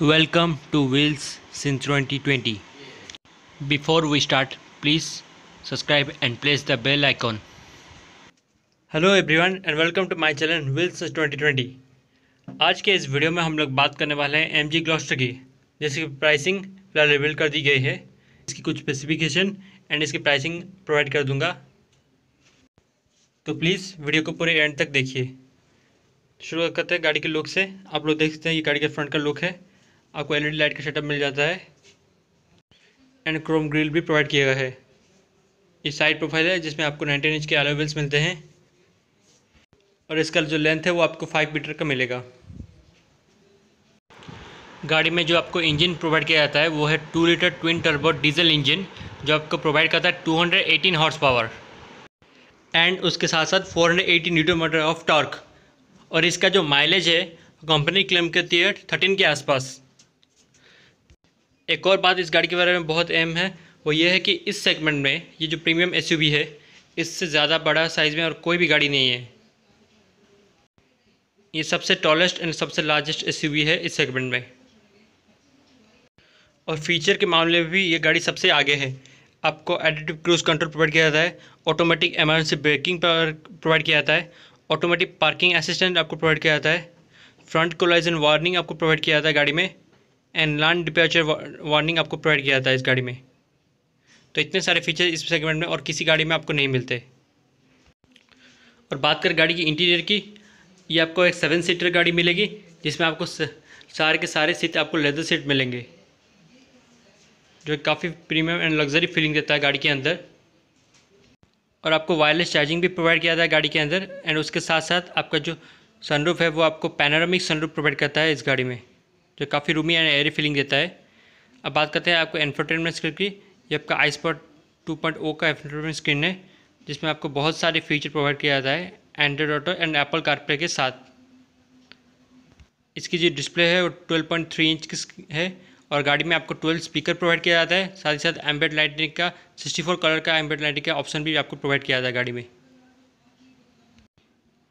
Welcome to Wheels since 2020. Before we start, please subscribe and press the bell icon. Hello everyone and welcome to my channel wheels 2020 आज के इस video में हम लोग बात करने वाले हैं एम जी ग्लॉस्टर की जिसकी प्राइसिंग फिलहाल रिवील कर दी गई है इसकी कुछ स्पेसिफिकेशन एंड इसकी प्राइसिंग प्रोवाइड कर दूंगा तो प्लीज़ वीडियो को पूरे एंड तक देखिए शुरू करते हैं गाड़ी के लुक से आप लोग देख सकते हैं ये गाड़ी का फ्रंट का लुक है आपको एलईडी लाइट e का सेटअप मिल जाता है एंड क्रोम ग्रिल भी प्रोवाइड किया गया है ये साइड प्रोफाइल है जिसमें आपको नाइनटीन इंच के एलोवेल्स मिलते हैं और इसका जो लेंथ है वो आपको फाइव मीटर का मिलेगा गाड़ी में जो आपको इंजन प्रोवाइड किया जाता है वो है two litre twin turbo diesel engine जो आपको प्रोवाइड करता है 218 हॉर्स पावर एंड उसके साथ साथ 480 hundred newton metre of torque और इसका जो माइलेज है कंपनी क्लेम करती है थर्टीन के आसपास एक और बात इस गाड़ी के बारे में बहुत अहम है वो ये है कि इस सेगमेंट में ये जो प्रीमियम एस है इससे ज़्यादा बड़ा साइज़ में और कोई भी गाड़ी नहीं है ये सबसे टॉलेस्ट एंड सबसे लार्जेस्ट एस है इस सेगमेंट में और फीचर के मामले में भी ये गाड़ी सबसे आगे है आपको एडिटिव क्रूज कंट्रोल प्रोवाइड किया जाता है ऑटोमेटिक एमरजेंसी ब्रेकिंग प्रोवाइड किया जाता है ऑटोमेटिक पार्किंग असिस्टेंट आपको प्रोवाइड किया जाता है फ्रंट कोलाइजन वार्निंग आपको प्रोवाइड किया जाता है गाड़ी में एंड लैंड डिपेचर वार्निंग आपको प्रोवाइड किया जाता है इस गाड़ी में तो इतने सारे फीचर इस सेगमेंट में और किसी गाड़ी में आपको नहीं मिलते और बात कर गाड़ी की इंटीरियर की ये आपको एक सेवन सीटर गाड़ी मिलेगी जिसमें आपको सारे के सारे सीट आपको लेदर सीट मिलेंगे जो काफ़ी प्रीमियम एंड लग्जरी फीलिंग देता है गाड़ी के अंदर और आपको वायरलेस चार्जिंग भी प्रोवाइड किया जाता है गाड़ी के अंदर एंड उसके साथ साथ आपका जो सनरूफ है वो आपको पैनारामिक सनरूफ प्रोवाइड करता है इस गाड़ी में जो काफ़ी रूमी एंड एयरी फीलिंग देता है अब बात करते हैं आपको एनफोटेनमेंट स्क्रीन की ये आपका I spot two point O का एनफोटेनमेंट स्क्रीन है जिसमें आपको बहुत सारे फीचर प्रोवाइड किया जाता है Android Auto and Apple CarPlay के साथ इसकी जो डिस्प्ले है वो ट्वेल्व पॉइंट थ्री इंच की है और गाड़ी में आपको ट्वेल्व स्पीकर प्रोवाइड किया जाता है साथ ही साथ एम्बेड लाइटिंग का सिक्सटी फोर कलर का एम्बेड लाइटिंग का ऑप्शन भी आपको प्रोवाइड किया जाता है गाड़ी में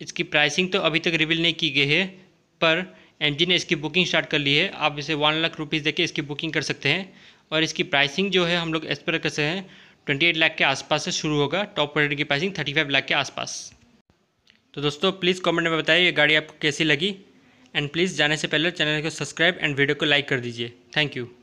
इसकी प्राइसिंग तो अभी तक रिवील नहीं की गई है पर एंड जी ने इसकी बुकिंग स्टार्ट कर ली है आप इसे वन लाख रुपीज़ देके इसकी बुकिंग कर सकते हैं और इसकी प्राइसिंग जो है हम लोग एक्सपेक्ट करते हैं ट्वेंटी एट लाख के आसपास से शुरू होगा टॉप वेरियंट की प्राइसिंग थर्टी फाइव लाख के आसपास तो दोस्तों प्लीज़ कमेंट में बताइए ये गाड़ी आपको कैसी लगी एंड प्लीज़ जाने से पहले चैनल को सब्सक्राइब एंड वीडियो को लाइक कर दीजिए थैंक यू